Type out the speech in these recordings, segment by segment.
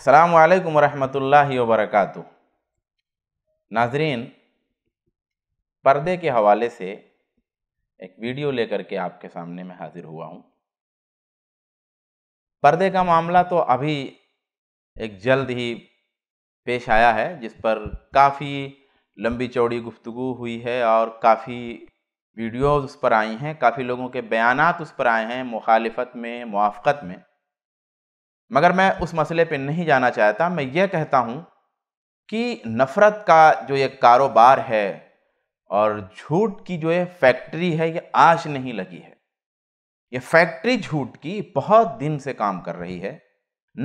असलकम वरहमल वबरक नाजरीन पर्दे के हवाले से एक वीडियो लेकर के आपके सामने मैं हाज़िर हुआ हूँ पर्दे का मामला तो अभी एक जल्द ही पेश आया है जिस पर काफ़ी लंबी चौड़ी गुफ्तु हुई है और काफ़ी वीडियोज़ उस पर आई हैं काफ़ी लोगों के बयानात उस पर आए हैं मुखालफत में मुआफ़त में मगर मैं उस मसले पे नहीं जाना चाहता मैं ये कहता हूँ कि नफ़रत का जो ये कारोबार है और झूठ की जो ये फैक्ट्री है ये आज नहीं लगी है ये फैक्ट्री झूठ की बहुत दिन से काम कर रही है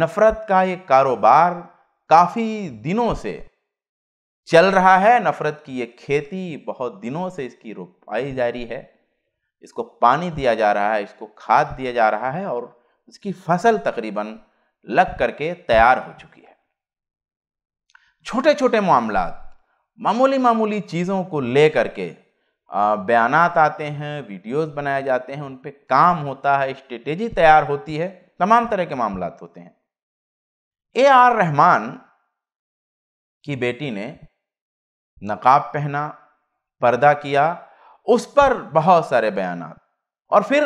नफ़रत का ये कारोबार काफ़ी दिनों से चल रहा है नफ़रत की ये खेती बहुत दिनों से इसकी रोपाई जा रही है इसको पानी दिया जा रहा है इसको खाद दिया जा रहा है और इसकी फसल तकरीबन लग करके तैयार हो चुकी है छोटे छोटे मामला मामूली मामूली चीज़ों को ले करके बयान आते हैं वीडियोस बनाए जाते हैं उन पर काम होता है स्ट्रेटेजी तैयार होती है तमाम तरह के मामला होते हैं ए आर रहमान की बेटी ने नकाब पहना पर्दा किया उस पर बहुत सारे बयान और फिर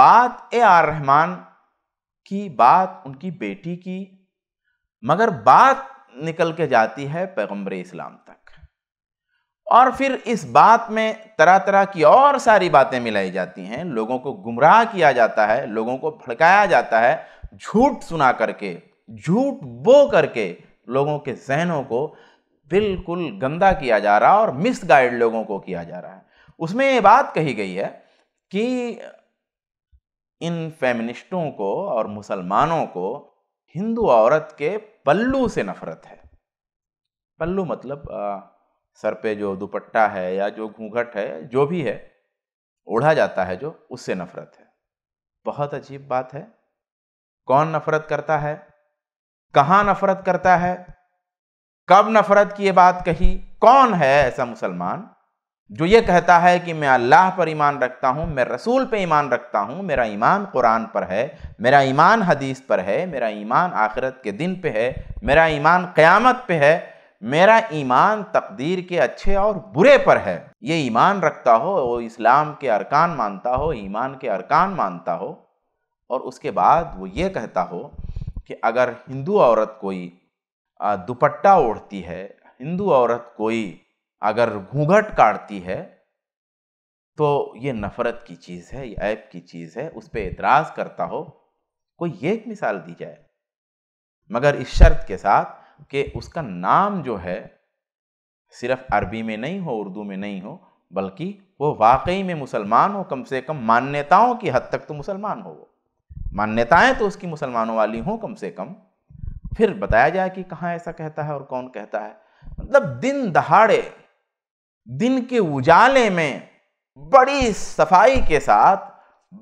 बात ए आर रहमान की बात उनकी बेटी की मगर बात निकल के जाती है पैगम्बर इस्लाम तक और फिर इस बात में तरह तरह की और सारी बातें मिलाई जाती हैं लोगों को गुमराह किया जाता है लोगों को भड़काया जाता है झूठ सुना करके झूठ बो करके लोगों के जहनों को बिल्कुल गंदा किया जा रहा है और गाइड लोगों को किया जा रहा है उसमें ये बात कही गई है कि इन फेमिनिस्टों को और मुसलमानों को हिंदू औरत के पल्लू से नफरत है पल्लू मतलब आ, सर पे जो दुपट्टा है या जो घूंघट है जो भी है ओढ़ा जाता है जो उससे नफरत है बहुत अजीब बात है कौन नफरत करता है कहाँ नफरत करता है कब नफरत की ये बात कही कौन है ऐसा मुसलमान जो ये कहता है कि मैं अल्लाह पर ईमान रखता हूँ मैं रसूल पर ईमान रखता हूँ मेरा ईमान कुरान पर है मेरा ईमान हदीस पर है मेरा ईमान आखिरत के दिन पे है मेरा ईमान क़यामत पे है मेरा ईमान तकदीर के अच्छे और बुरे पर है ये ईमान रखता हो वो इस्लाम के अरकान मानता हो ईमान के अरकान मानता हो और उसके बाद वो ये कहता हो कि अगर हिंदू औरत कोई दुपट्टा ओढ़ती है हिंदू औरत कोई अगर घूंघट काटती है तो ये नफ़रत की चीज़ है ये ऐप की चीज़ है उस पर एतराज़ करता हो कोई एक मिसाल दी जाए मगर इस शर्त के साथ कि उसका नाम जो है सिर्फ अरबी में नहीं हो उर्दू में नहीं हो बल्कि वो वाकई में मुसलमान हो कम से कम मान्यताओं की हद तक तो मुसलमान हो वो मान्यताएं तो उसकी मुसलमानों वाली हों कम से कम फिर बताया जाए कि कहाँ ऐसा कहता है और कौन कहता है मतलब दिन दहाड़े दिन के उजाले में बड़ी सफाई के साथ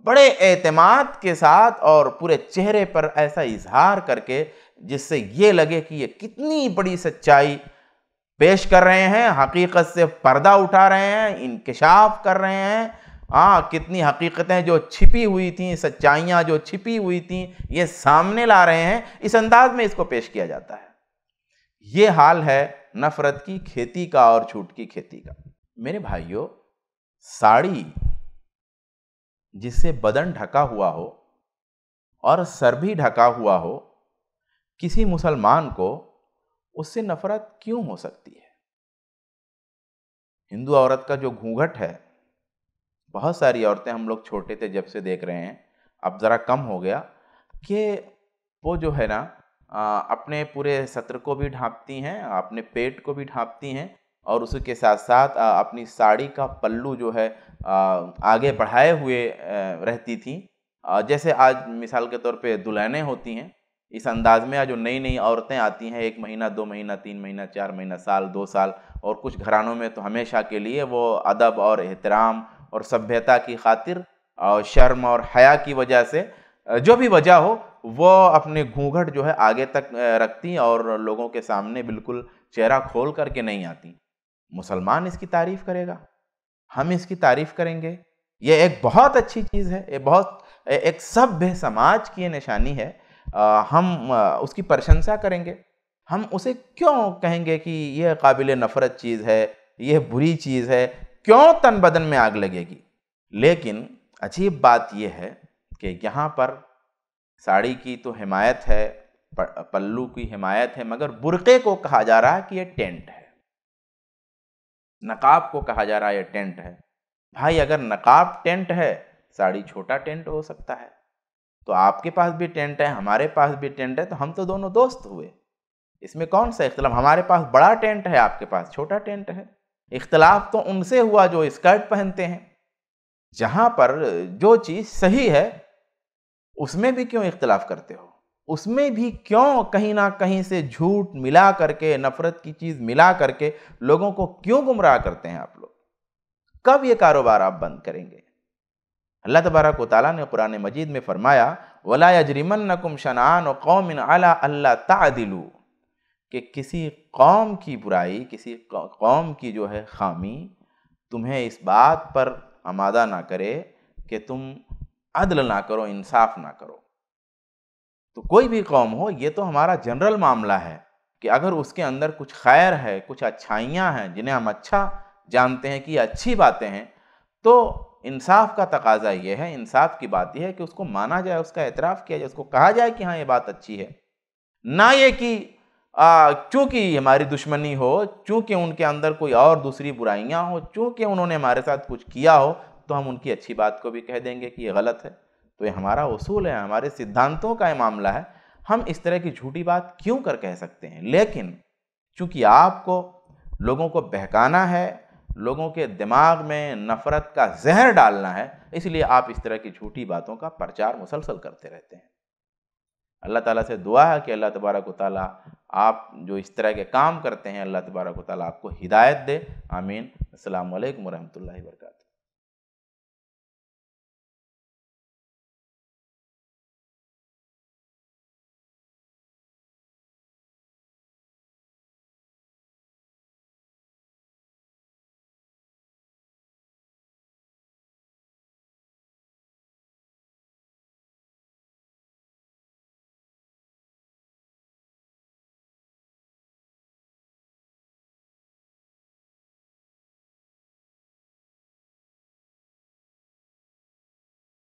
बड़े एतमाद के साथ और पूरे चेहरे पर ऐसा इजहार करके जिससे ये लगे कि ये कितनी बड़ी सच्चाई पेश कर रहे हैं हकीकत से पर्दा उठा रहे हैं इनकशाफ कर रहे हैं हाँ कितनी हकीकतें जो छिपी हुई थी सच्चाइयाँ जो छिपी हुई थी ये सामने ला रहे हैं इस अंदाज में इसको पेश किया जाता है ये हाल है नफरत की खेती का और छूट की खेती का मेरे भाइयों साड़ी जिससे बदन ढका हुआ हो और सर भी ढका हुआ हो किसी मुसलमान को उससे नफरत क्यों हो सकती है हिंदू औरत का जो घूंघट है बहुत सारी औरतें हम लोग छोटे थे जब से देख रहे हैं अब ज़रा कम हो गया कि वो जो है ना अपने पूरे सत्र को भी ढांपती हैं अपने पेट को भी ढांपती हैं और उसके साथ साथ अपनी साड़ी का पल्लू जो है आगे बढ़ाए हुए रहती थी जैसे आज मिसाल के तौर पे दुल्हनें होती हैं इस अंदाज में आज जो नई नई औरतें आती हैं एक महीना दो महीना तीन महीना चार महीना साल दो साल और कुछ घरानों में तो हमेशा के लिए वो अदब और एहतराम और सभ्यता की खातिर और शर्म और हया की वजह से जो भी वजह हो वो अपने घूंघट जो है आगे तक रखती और लोगों के सामने बिल्कुल चेहरा खोल करके नहीं आती मुसलमान इसकी तारीफ़ करेगा हम इसकी तारीफ़ करेंगे ये एक बहुत अच्छी चीज़ है ये बहुत एक सभ्य समाज की निशानी है आ, हम आ, उसकी प्रशंसा करेंगे हम उसे क्यों कहेंगे कि यह काबिल नफरत चीज़ है यह बुरी चीज़ है क्यों तन बदन में आग लगेगी लेकिन अजीब बात यह है कि यहाँ पर साड़ी की तो हिमायत है पल्लू की हिमायत है मगर बुरक़े को कहा जा रहा है कि यह टेंट है नकाब को कहा जा रहा है यह टेंट है भाई अगर नकाब टेंट है साड़ी छोटा टेंट हो सकता है तो आपके पास भी टेंट है हमारे पास भी टेंट है तो हम तो दोनों दोस्त हुए इसमें कौन सा इख्तलाफ हमारे पास बड़ा टेंट है आपके पास छोटा टेंट है इख्तलाफ तो उनसे हुआ जो स्कर्ट पहनते हैं जहाँ पर जो चीज़ सही है उसमें भी क्यों इख्तलाफ करते हो उसमें भी क्यों कहीं ना कहीं से झूठ मिला करके नफ़रत की चीज़ मिला करके लोगों को क्यों गुमराह करते हैं आप लोग कब ये कारोबार आप बंद करेंगे अल्लाह तबारक ताली ने कुरान मजीद में फरमाया वला यजरिमन नकुम शनान कौमिन अला अल्लाह तादिलू कि किसी कौम की बुराई किसी कौम की जो है खामी तुम्हें इस बात पर आमादा ना करे कि तुम अदल ना करो इंसाफ ना करो तो कोई भी कौम हो ये तो हमारा जनरल मामला है कि अगर उसके अंदर कुछ खैर है कुछ अच्छाइयाँ हैं जिन्हें हम अच्छा जानते हैं कि अच्छी बातें हैं तो इंसाफ का तकाजा ये है इंसाफ की बात यह है कि उसको माना जाए उसका एतराफ़ किया जाए उसको कहा जाए कि हाँ ये बात अच्छी है ना ये कि चूँकि हमारी दुश्मनी हो चूँकि उनके अंदर कोई और दूसरी बुराइयाँ हो चूँकि उन्होंने हमारे साथ कुछ किया हो तो हम उनकी अच्छी बात को भी कह देंगे कि ये गलत है तो ये हमारा उसूल है हमारे सिद्धांतों का ये मामला है हम इस तरह की झूठी बात क्यों कर कह सकते हैं लेकिन चूँकि आपको लोगों को बहकाना है लोगों के दिमाग में नफ़रत का जहर डालना है इसलिए आप इस तरह की झूठी बातों का प्रचार मुसलसल करते रहते हैं अल्लाह ताला से दुआ है कि अल्लाह तबारक ताली आप जो इस तरह के काम करते हैं अल्लाह तबारक ताली आपको हिदायत दे आमीन अल्लाम वरहमल वर्का